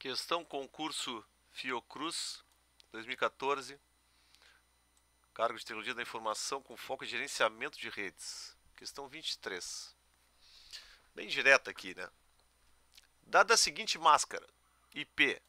Questão concurso Fiocruz 2014. Cargo de Tecnologia da Informação com foco em gerenciamento de redes. Questão 23. Bem direta aqui, né? Dada a seguinte máscara: IP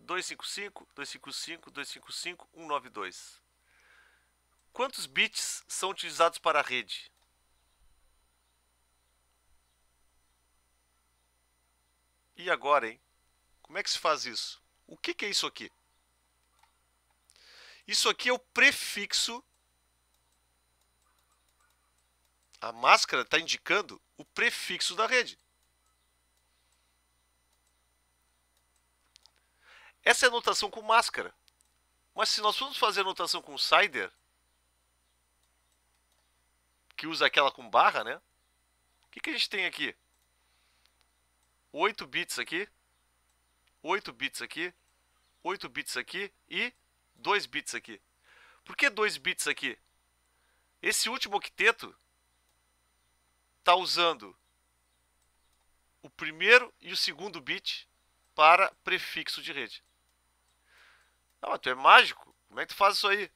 255 255 255 192. Quantos bits são utilizados para a rede? E agora, hein? Como é que se faz isso? O que, que é isso aqui? Isso aqui é o prefixo. A máscara está indicando o prefixo da rede. Essa é a notação com máscara. Mas se nós formos fazer a notação com CIDR, que usa aquela com barra, né? O que, que a gente tem aqui? 8 bits aqui. 8 bits aqui, 8 bits aqui e 2 bits aqui. Por que 2 bits aqui? Esse último octeto está usando o primeiro e o segundo bit para prefixo de rede. Ah, mas tu é mágico? Como é que tu faz isso aí?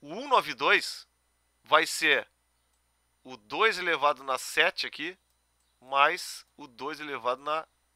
O 192 vai ser o 2 elevado na 7 aqui, mais o 2 elevado na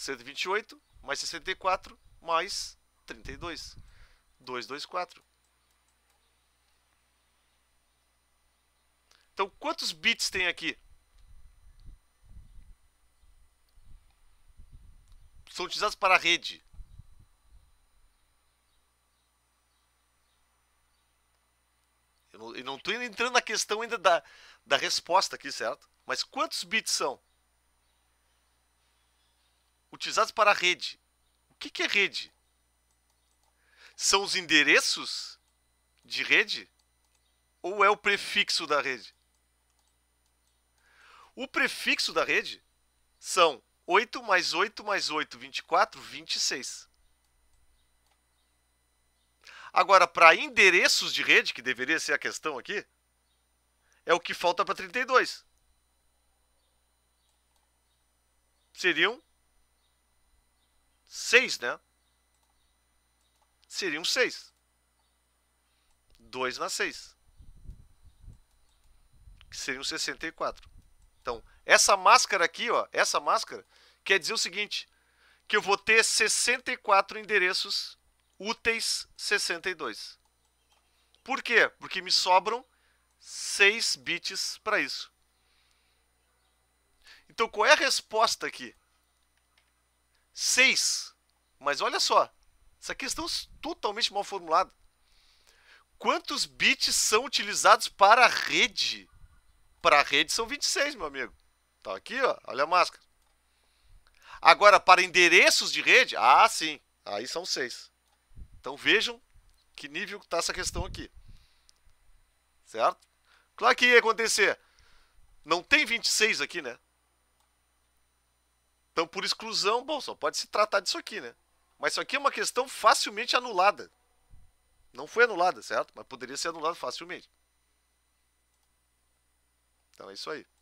128 mais 64 mais 32. 224. Então, quantos bits tem aqui? São utilizados para a rede. Eu não estou entrando na questão ainda da, da resposta aqui, certo? Mas quantos bits são? utilizados para a rede. O que, que é rede? São os endereços de rede? Ou é o prefixo da rede? O prefixo da rede são 8 mais 8 mais 8, 24, 26. Agora, para endereços de rede, que deveria ser a questão aqui, é o que falta para 32. Seriam 6, né? Seriam 6. 2 na 6. Que seriam 64. Então, essa máscara aqui, ó, essa máscara quer dizer o seguinte, que eu vou ter 64 endereços úteis 62. Por quê? Porque me sobram 6 bits para isso. Então, qual é a resposta aqui? 6 mas olha só, essa questão é totalmente mal formulada. Quantos bits são utilizados para a rede? Para a rede são 26, meu amigo. Tá aqui, ó, olha a máscara. Agora, para endereços de rede, ah, sim, aí são 6. Então vejam que nível está essa questão aqui. Certo? Claro que ia acontecer. Não tem 26 aqui, né? Então, por exclusão, bom, só pode se tratar disso aqui, né? Mas isso aqui é uma questão facilmente anulada. Não foi anulada, certo? Mas poderia ser anulada facilmente. Então é isso aí.